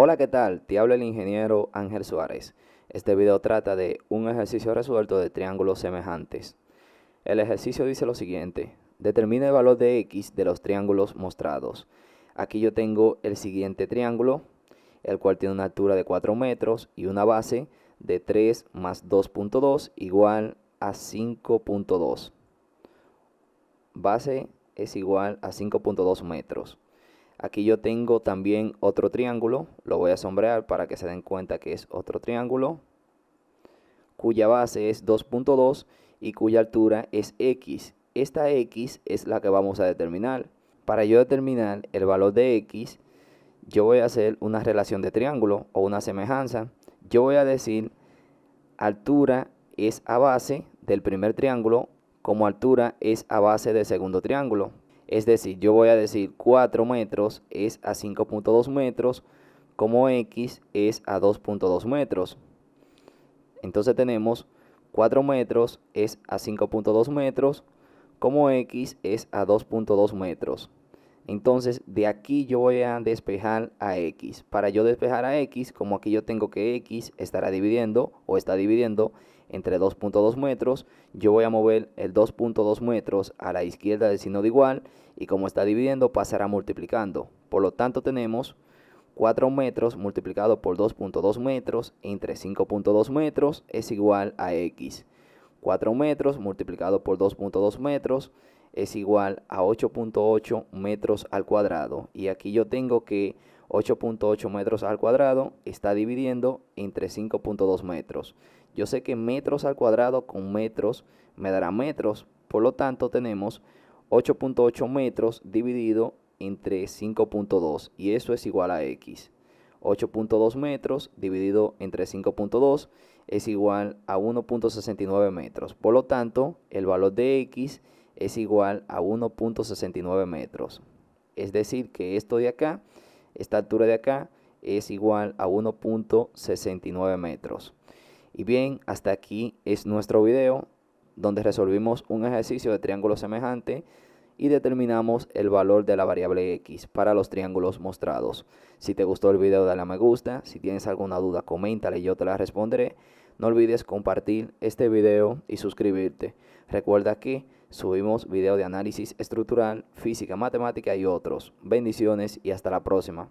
Hola, ¿qué tal? Te habla el ingeniero Ángel Suárez. Este video trata de un ejercicio resuelto de triángulos semejantes. El ejercicio dice lo siguiente. Determina el valor de X de los triángulos mostrados. Aquí yo tengo el siguiente triángulo, el cual tiene una altura de 4 metros y una base de 3 más 2.2 igual a 5.2. Base es igual a 5.2 metros. Aquí yo tengo también otro triángulo, lo voy a sombrear para que se den cuenta que es otro triángulo, cuya base es 2.2 y cuya altura es x. Esta x es la que vamos a determinar. Para yo determinar el valor de x, yo voy a hacer una relación de triángulo o una semejanza. Yo voy a decir altura es a base del primer triángulo como altura es a base del segundo triángulo. Es decir, yo voy a decir 4 metros es a 5.2 metros, como X es a 2.2 metros. Entonces tenemos 4 metros es a 5.2 metros, como X es a 2.2 metros. Entonces, de aquí yo voy a despejar a x. Para yo despejar a x, como aquí yo tengo que x estará dividiendo o está dividiendo entre 2.2 metros, yo voy a mover el 2.2 metros a la izquierda del signo de igual y como está dividiendo pasará multiplicando. Por lo tanto, tenemos 4 metros multiplicado por 2.2 metros entre 5.2 metros es igual a x. 4 metros multiplicado por 2.2 metros es igual a 8.8 metros al cuadrado. Y aquí yo tengo que 8.8 metros al cuadrado está dividiendo entre 5.2 metros. Yo sé que metros al cuadrado con metros me dará metros, por lo tanto tenemos 8.8 metros dividido entre 5.2 y eso es igual a x. 8.2 metros dividido entre 5.2 es igual a 1.69 metros. Por lo tanto, el valor de x es igual a 1.69 metros. Es decir, que esto de acá, esta altura de acá, es igual a 1.69 metros. Y bien, hasta aquí es nuestro video donde resolvimos un ejercicio de triángulo semejante y determinamos el valor de la variable x para los triángulos mostrados. Si te gustó el video dale a me gusta, si tienes alguna duda coméntale y yo te la responderé. No olvides compartir este video y suscribirte. Recuerda que Subimos video de análisis estructural, física, matemática y otros. Bendiciones y hasta la próxima.